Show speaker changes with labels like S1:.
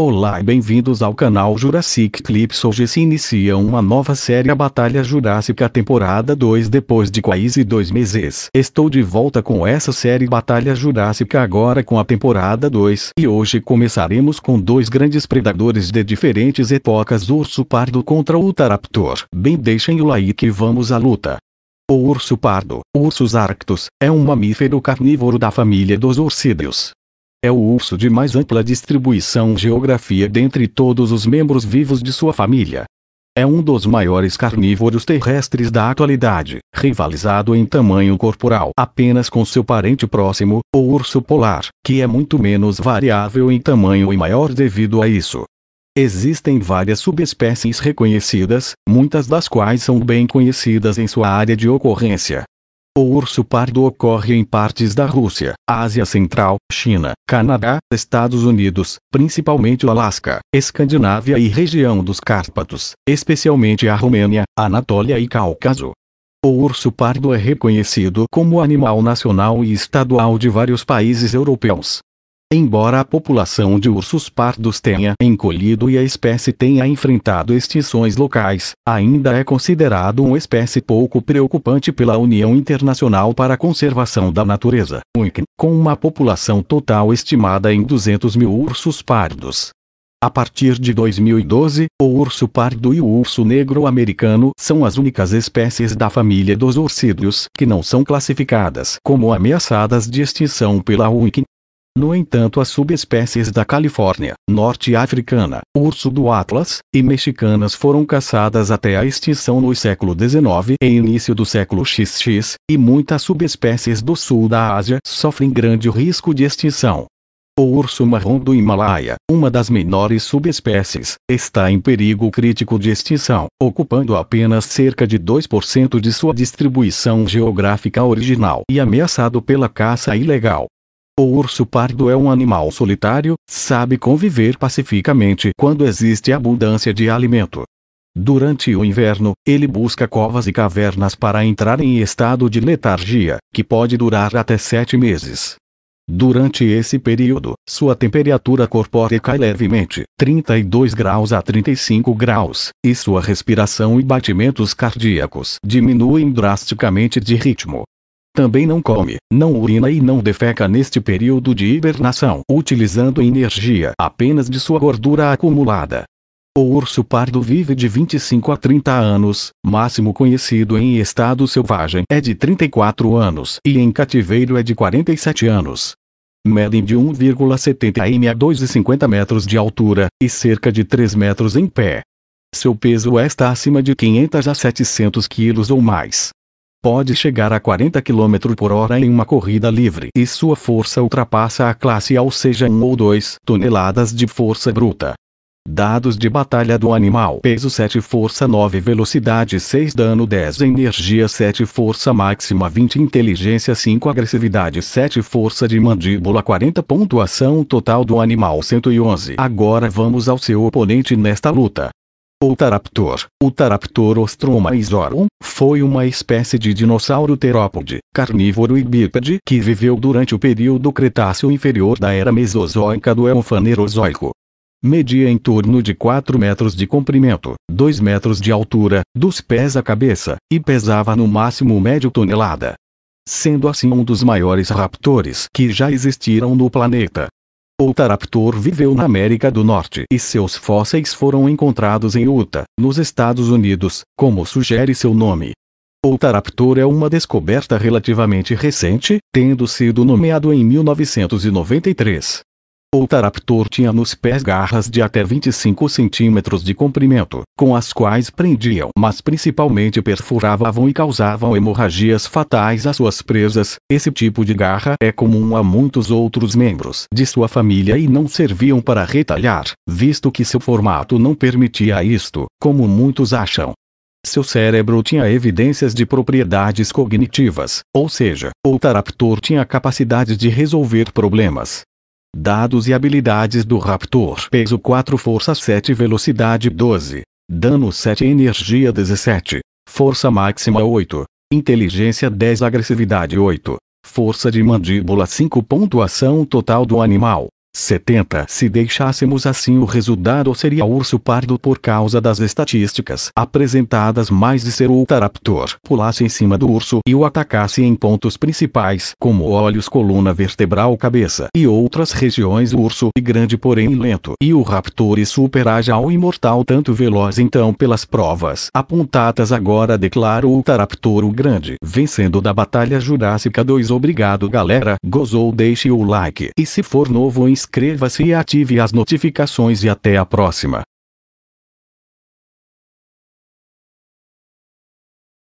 S1: Olá e bem-vindos ao canal Jurassic Clips. Hoje se inicia uma nova série A Batalha Jurássica Temporada 2 depois de quase dois meses. Estou de volta com essa série Batalha Jurássica agora com a temporada 2 e hoje começaremos com dois grandes predadores de diferentes épocas Urso Pardo contra Ultaraptor. Bem deixem o like e vamos à luta. O urso pardo, Ursus arctos, é um mamífero carnívoro da família dos ursídeos. É o urso de mais ampla distribuição geográfica dentre todos os membros vivos de sua família. É um dos maiores carnívoros terrestres da atualidade, rivalizado em tamanho corporal apenas com seu parente próximo, o urso polar, que é muito menos variável em tamanho e maior devido a isso. Existem várias subespécies reconhecidas, muitas das quais são bem conhecidas em sua área de ocorrência. O urso pardo ocorre em partes da Rússia, Ásia Central, China, Canadá, Estados Unidos, principalmente o Alasca, Escandinávia e região dos Cárpatos, especialmente a Romênia, Anatólia e Cáucaso. O urso pardo é reconhecido como animal nacional e estadual de vários países europeus, Embora a população de ursos pardos tenha encolhido e a espécie tenha enfrentado extinções locais, ainda é considerado uma espécie pouco preocupante pela União Internacional para a Conservação da Natureza, com uma população total estimada em 200 mil ursos pardos. A partir de 2012, o urso pardo e o urso negro americano são as únicas espécies da família dos ursídeos que não são classificadas como ameaçadas de extinção pela UICN. No entanto as subespécies da Califórnia, norte-africana, urso do Atlas, e mexicanas foram caçadas até a extinção no século XIX e início do século XX, e muitas subespécies do sul da Ásia sofrem grande risco de extinção. O urso marrom do Himalaia, uma das menores subespécies, está em perigo crítico de extinção, ocupando apenas cerca de 2% de sua distribuição geográfica original e ameaçado pela caça ilegal. O urso pardo é um animal solitário, sabe conviver pacificamente quando existe abundância de alimento. Durante o inverno, ele busca covas e cavernas para entrar em estado de letargia, que pode durar até sete meses. Durante esse período, sua temperatura corpórea cai levemente, 32 graus a 35 graus, e sua respiração e batimentos cardíacos diminuem drasticamente de ritmo. Também não come, não urina e não defeca neste período de hibernação, utilizando energia apenas de sua gordura acumulada. O urso pardo vive de 25 a 30 anos, máximo conhecido em estado selvagem é de 34 anos e em cativeiro é de 47 anos. Medem de 1,70 m a 2,50 metros de altura e cerca de 3 metros em pé. Seu peso é está acima de 500 a 700 quilos ou mais pode chegar a 40 km por hora em uma corrida livre e sua força ultrapassa a classe A, ou seja, 1 ou 2 toneladas de força bruta. Dados de batalha do animal: peso 7, força 9, velocidade 6, dano 10, energia 7, força máxima 20, inteligência 5, agressividade 7, força de mandíbula 40. Pontuação total do animal 111. Agora vamos ao seu oponente nesta luta. Taraptor, O Taraptor Ostromaesorum foi uma espécie de dinossauro terópode, carnívoro e bípede que viveu durante o período Cretáceo inferior da era Mesozoica do Eufanerozoico. Media em torno de 4 metros de comprimento, 2 metros de altura, dos pés à cabeça, e pesava no máximo médio tonelada. Sendo assim um dos maiores raptores que já existiram no planeta. O Otaraptor viveu na América do Norte e seus fósseis foram encontrados em Utah, nos Estados Unidos, como sugere seu nome. O Otaraptor é uma descoberta relativamente recente, tendo sido nomeado em 1993. O Taraptor tinha nos pés garras de até 25 centímetros de comprimento, com as quais prendiam, mas principalmente perfuravam e causavam hemorragias fatais a suas presas. Esse tipo de garra é comum a muitos outros membros de sua família e não serviam para retalhar, visto que seu formato não permitia isto, como muitos acham. Seu cérebro tinha evidências de propriedades cognitivas, ou seja, o Taraptor tinha capacidade de resolver problemas, Dados e habilidades do Raptor. Peso 4, força 7, velocidade 12, dano 7, energia 17, força máxima 8, inteligência 10, agressividade 8, força de mandíbula 5. Pontuação total do animal. 70. Se deixássemos assim o resultado seria urso pardo por causa das estatísticas apresentadas mais de ser o Ultaraptor pulasse em cima do urso e o atacasse em pontos principais como olhos, coluna vertebral, cabeça e outras regiões o urso e grande porém lento e o Raptor e superaja ao imortal tanto veloz então pelas provas apontadas agora declaro o Ultaraptor o grande vencendo da batalha Jurássica 2 obrigado galera gozou deixe o like e se for novo em inscreva-se e ative as notificações e até a próxima.